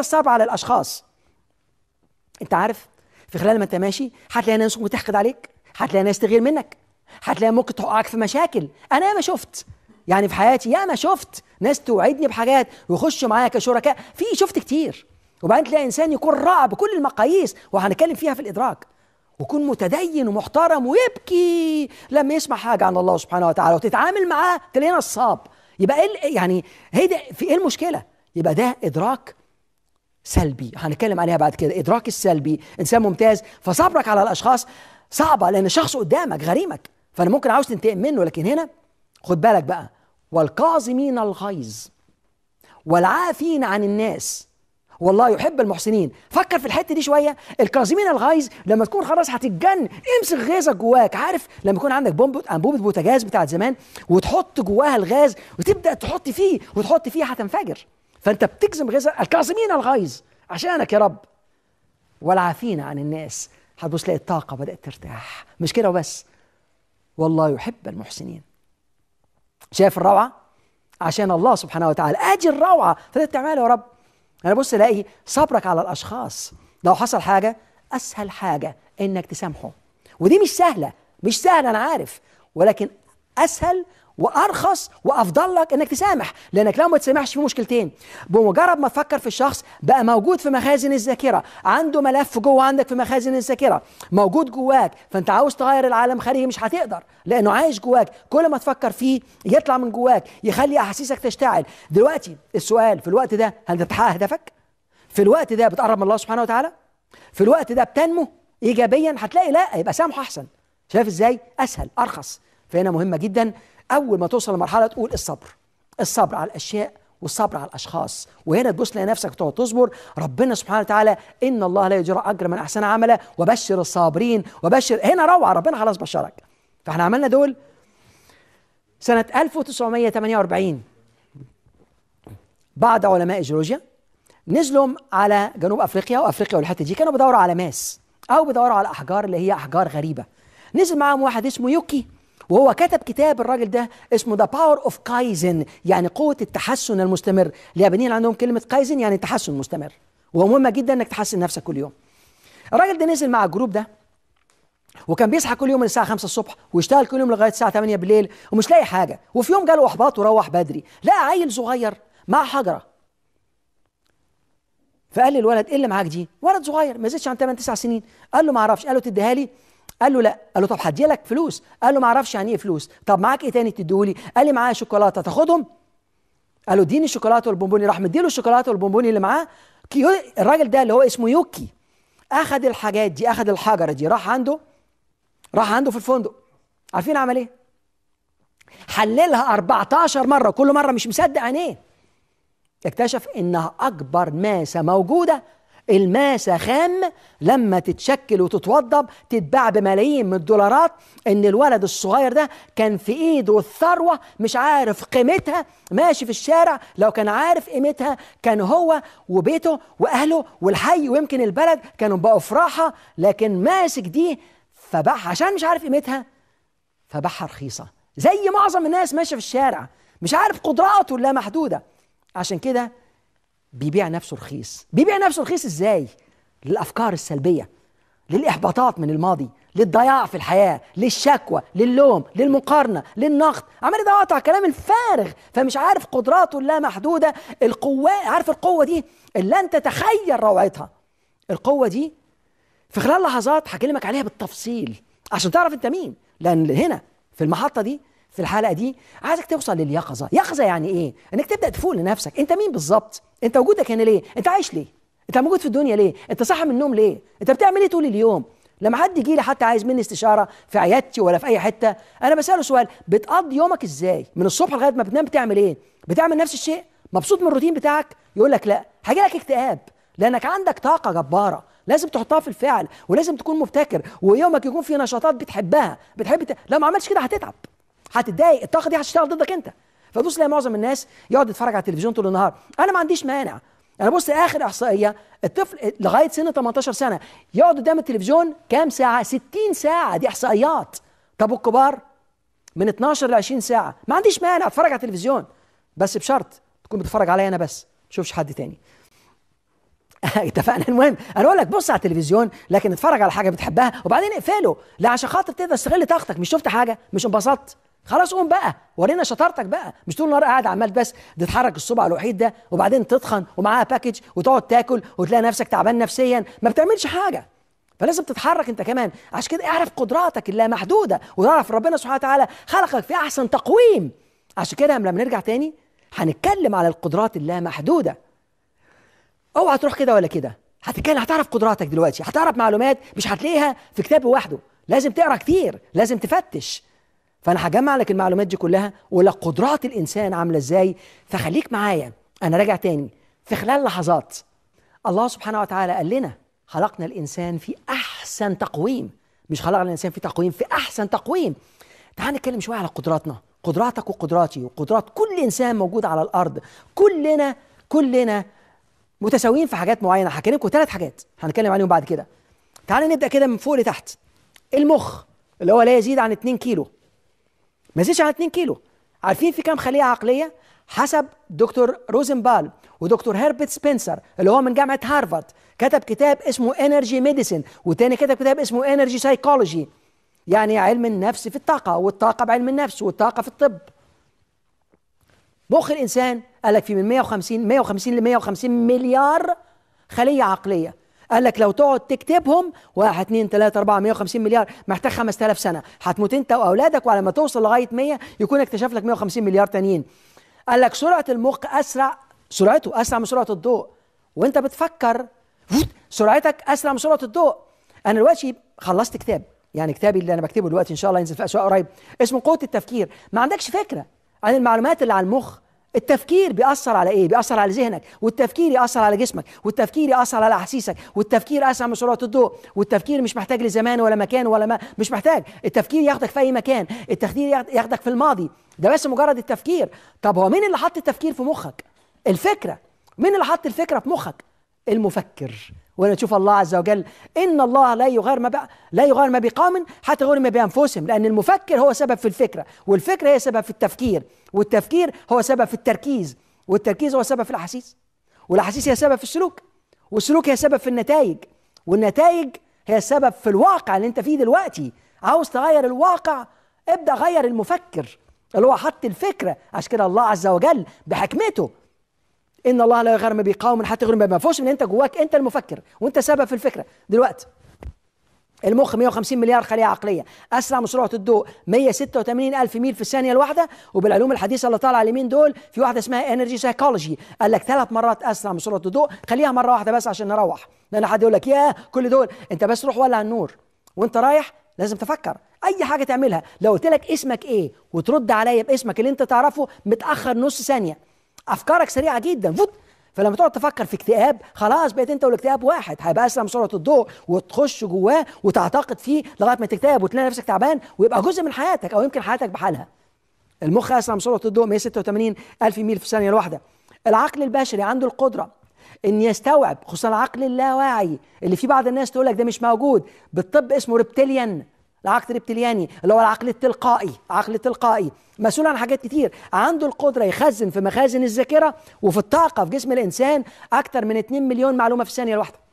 الصعب على الاشخاص انت عارف في خلال ما انت ماشي هتلاقي ناس بتحقد عليك هتلاقي ناس تغير منك هتلاقي ممكن تقعك في مشاكل انا ما شفت يعني في حياتي يا ما شفت ناس توعدني بحاجات ويخشوا معايا كشركاء في شفت كتير وبعدين تلاقي انسان يكون رائع بكل المقاييس وهنتكلم فيها في الادراك ويكون متدين ومحترم ويبكي لما يسمع حاجه عن الله سبحانه وتعالى وتتعامل معاه تلاقيه نصاب يبقى ايه يعني هي ده في ايه المشكله يبقى ده ادراك سلبي هنتكلم عليها بعد كده إدراك السلبي إنسان ممتاز فصبرك على الأشخاص صعبة لأن الشخص قدامك غريمك فأنا ممكن عاوز تنتقم منه لكن هنا خد بالك بقى والكاظمين الغيظ والعافين عن الناس والله يحب المحسنين فكر في الحته دي شويه الكاظمين الغيظ لما تكون خلاص هتتجن امسك غيظك جواك عارف لما يكون عندك بومبة انبوبه بوتاجاز بتاعت زمان وتحط جواها الغاز وتبدا تحط فيه وتحط فيه هتنفجر فانت بتجزم غيظا الكاظمين الغيظ عشانك يا رب والعافين عن الناس هتبص تلاقي الطاقه بدات ترتاح مش كده وبس والله يحب المحسنين شايف الروعه عشان الله سبحانه وتعالى ادي الروعه فده بتعملها يا رب انا بص الاقي صبرك على الاشخاص لو حصل حاجه اسهل حاجه انك تسامحه ودي مش سهله مش سهله انا عارف ولكن اسهل وارخص وافضل لك انك تسامح لانك لو ما تسامحش في مشكلتين بمجرد ما تفكر في الشخص بقى موجود في مخازن الذاكره عنده ملف جوه عندك في مخازن الذاكره موجود جواك فانت عاوز تغير العالم خارجي مش هتقدر لانه عايش جواك كل ما تفكر فيه يطلع من جواك يخلي احاسيسك تشتعل دلوقتي السؤال في الوقت ده هل تتحقق هدفك في الوقت ده بتقرب من الله سبحانه وتعالى في الوقت ده بتنمو ايجابيا هتلاقي لا يبقى سامحه احسن شايف ازاي اسهل ارخص فهنا مهمه جدا اول ما توصل لمرحله تقول الصبر الصبر على الاشياء والصبر على الاشخاص وهنا تبص تلاقي نفسك وتقعد تصبر ربنا سبحانه وتعالى ان الله لا يجرى اجر من احسن عملا وبشر الصابرين وبشر هنا روعه ربنا خلاص بشرك فاحنا عملنا دول سنه 1948 بعض علماء جيولوجيا نزلوا على جنوب افريقيا وافريقيا والحته دي كانوا بيدوروا على ماس او بيدوروا على احجار اللي هي احجار غريبه نزل معاهم واحد اسمه يوكي وهو كتب كتاب الراجل ده اسمه ذا باور اوف كايزن يعني قوه التحسن المستمر اليابانيين عندهم كلمه كايزن يعني تحسن مستمر وهو مهم جدا انك تحسن نفسك كل يوم الراجل ده نزل مع الجروب ده وكان بيصحى كل يوم الساعه 5 الصبح ويشتغل كل يوم لغايه الساعه 8 بالليل ومش لاقي حاجه وفي يوم جاله احباط وروح بدري لقى عيل صغير مع حجره فقال للولد ايه اللي معاك دي؟ ولد صغير ما يزيدش عن 8 9 سنين قال له ما اعرفش قال له تديها لي قال له لا قال له طب هدي لك فلوس قال له ما اعرفش يعني ايه فلوس طب معاك ايه تاني تديهولي قال لي معايا شوكولاته تاخدهم قال له اديني الشوكولاته والبونبوني راح مديله الشوكولاته والبونبوني اللي معاه كيو... الراجل ده اللي هو اسمه يوكي اخذ الحاجات دي اخذ الحجره دي راح عنده راح عنده في الفندق عارفين عمل ايه حللها 14 مره كل مره مش مصدق عينيه اكتشف انها اكبر ماسه موجوده الماسة خام لما تتشكل وتتوضب تتباع بملايين من الدولارات ان الولد الصغير ده كان في ايده الثروة مش عارف قيمتها ماشي في الشارع لو كان عارف قيمتها كان هو وبيته واهله والحي ويمكن البلد كانوا بقوا في راحة لكن ماسك دي فباعها عشان مش عارف قيمتها فباعها رخيصة زي معظم الناس ماشية في الشارع مش عارف قدراته اللامحدوده محدودة عشان كده بيبيع نفسه رخيص بيبيع نفسه رخيص ازاي للافكار السلبيه للاحباطات من الماضي للضياع في الحياه للشكوى للوم للمقارنه للنقد عمال يقطع كلام الفارغ فمش عارف قدراته اللا محدوده القوه عارف القوه دي اللي انت تتخيل روعتها القوه دي في خلال لحظات هكلمك عليها بالتفصيل عشان تعرف انت مين لان هنا في المحطه دي في الحلقه دي عايزك توصل لليقظه يقظه يعني ايه انك تبدا تفوق لنفسك انت مين بالظبط انت وجودك هنا ليه انت عايش ليه انت موجود في الدنيا ليه انت صاحي من النوم ليه انت بتعمل ايه طول اليوم لما حد يجي لي حتى عايز مني استشاره في عيادتي ولا في اي حته انا بساله سؤال بتقضي يومك ازاي من الصبح لغايه ما بتنام بتعمل ايه بتعمل نفس الشيء مبسوط من الروتين بتاعك يقول لك لا هيجي لك اكتئاب لانك عندك طاقه جباره لازم تحطها في الفعل ولازم تكون مبتكر ويومك يكون فيه نشاطات بتحبها بتحب ت... لو ما عملتش كده هتتعب هتتضايق الطاقه دي هتشتغل ضدك انت فبص تلاقي معظم الناس يقعد يتفرج على التلفزيون طول النهار انا ما عنديش مانع انا بص اخر احصائيه الطفل لغايه سن 18 سنه يقعد قدام التلفزيون كام ساعه 60 ساعه دي احصائيات طب الكبار من 12 ل 20 ساعه ما عنديش مانع اتفرج على التلفزيون بس بشرط تكون بتتفرج عليا انا بس ما تشوفش حد تاني اتفقنا المهم انا اقول لك بص على التلفزيون لكن اتفرج على حاجه بتحبها وبعدين اقفله لا عشان خاطر تقدر تستغل طاقتك مش شفت حاجه مش انبسطت خلاص قوم بقى ورينا شطارتك بقى مش طول النهار قاعد عمال بس تتحرك الصبع الوحيد ده وبعدين تتخن ومعاها باكج وتقعد تاكل وتلاقي نفسك تعبان نفسيا ما بتعملش حاجه فلازم تتحرك انت كمان عشان كده اعرف قدراتك اللامحدوده وتعرف ربنا سبحانه وتعالى خلقك في احسن تقويم عشان كده لما نرجع تاني هنتكلم على القدرات اللامحدوده اوعى تروح كده ولا كده هتتكلم هتعرف قدراتك دلوقتي هتعرف معلومات مش هتلاقيها في كتاب لوحده لازم تقرا كتير لازم تفتش فانا هجمع لك المعلومات دي كلها قدرات الانسان عامله ازاي فخليك معايا انا راجع تاني في خلال لحظات الله سبحانه وتعالى قال لنا خلقنا الانسان في احسن تقويم مش خلقنا الانسان في تقويم في احسن تقويم تعال نتكلم شويه على قدراتنا قدراتك وقدراتي وقدرات كل انسان موجود على الارض كلنا كلنا متساويين في حاجات معينه هكلمكم ثلاث حاجات هنتكلم عليهم بعد كده تعال نبدا كده من فوق لتحت المخ اللي هو لا يزيد عن 2 كيلو ما يزيدش عن 2 كيلو عارفين في كام خليه عقليه حسب دكتور روزنبال ودكتور هربرت سبنسر اللي هو من جامعه هارفارد كتب كتاب اسمه انرجي ميديسن وتاني كتب كتاب اسمه انرجي سايكولوجي يعني علم النفس في الطاقه والطاقه بعلم النفس والطاقه في الطب مخ الانسان قال لك في من 150 150 ل 150 مليار خليه عقليه قال لك لو تقعد تكتبهم 1 2 3 4 150 مليار محتاج 5000 سنه هتموت انت واولادك وعلى ما توصل لغايه 100 يكون اكتشف لك 150 مليار تانيين قال لك سرعه المخ اسرع سرعته اسرع من سرعه الضوء وانت بتفكر سرعتك اسرع من سرعه الضوء انا دلوقتي خلصت كتاب يعني كتابي اللي انا بكتبه دلوقتي ان شاء الله ينزل في اسواق قريب اسمه قوه التفكير ما عندكش فكره عن المعلومات اللي على المخ التفكير بيأثر على ايه؟ بيأثر على ذهنك، والتفكير يأثر على جسمك، والتفكير يأثر على أحاسيسك، والتفكير أسرع من سرعة الضوء، والتفكير مش محتاج لزمان ولا مكان ولا ما مش محتاج، التفكير ياخدك في أي مكان، التفكير ياخدك في الماضي، ده بس مجرد التفكير، طب هو مين اللي حط التفكير في مخك؟ الفكرة، مين اللي حط الفكرة في مخك؟ المفكر ولا تشوف الله عز وجل ان الله لا يغير ما بقى لا يغير ما بقوم حتى يغير ما بانفسهم لان المفكر هو سبب في الفكره والفكره هي سبب في التفكير والتفكير هو سبب في التركيز والتركيز هو سبب في الاحاسيس والاحاسيس هي سبب في السلوك والسلوك هي سبب في النتائج والنتائج هي سبب في الواقع اللي انت فيه دلوقتي عاوز تغير الواقع ابدا غير المفكر اللي هو حط الفكره عشان كده الله عز وجل بحكمته ان الله لا يغير ما بقوم حتى يغيروا ما فيهوش من انت جواك انت المفكر وانت سبب في الفكره دلوقتي المخ 150 مليار خلية عقلية أسرع من سرعة الضوء 186 ألف ميل في الثانية الواحدة وبالعلوم الحديثة اللي طالعة اليمين دول في واحدة اسمها انرجي سايكولوجي قال لك ثلاث مرات أسرع من سرعة الضوء خليها مرة واحدة بس عشان نروح لأن حد يقول لك يا كل دول أنت بس روح ولع النور وأنت رايح لازم تفكر أي حاجة تعملها لو قلت لك اسمك إيه وترد عليا باسمك اللي أنت تعرفه متأخر نص ثانية افكارك سريعه جدا فوت فلما تقعد تفكر في اكتئاب خلاص بقيت انت والاكتئاب واحد هيبقى اسرع من سرعه الضوء وتخش جواه وتعتقد فيه لغايه ما تكتئب وتلاقي نفسك تعبان ويبقى جزء من حياتك او يمكن حياتك بحالها المخ اسرع من سرعه الضوء 186 الف ميل في الثانيه الواحده العقل البشري عنده القدره ان يستوعب خصوصا العقل اللاواعي اللي في بعض الناس تقول لك ده مش موجود بالطب اسمه ريبتيليان العقل الريبتلياني اللي هو العقل التلقائي عقل تلقائي مسؤول عن حاجات كتير عنده القدره يخزن في مخازن الذاكره وفي الطاقه في جسم الانسان اكتر من 2 مليون معلومه في الثانيه الواحده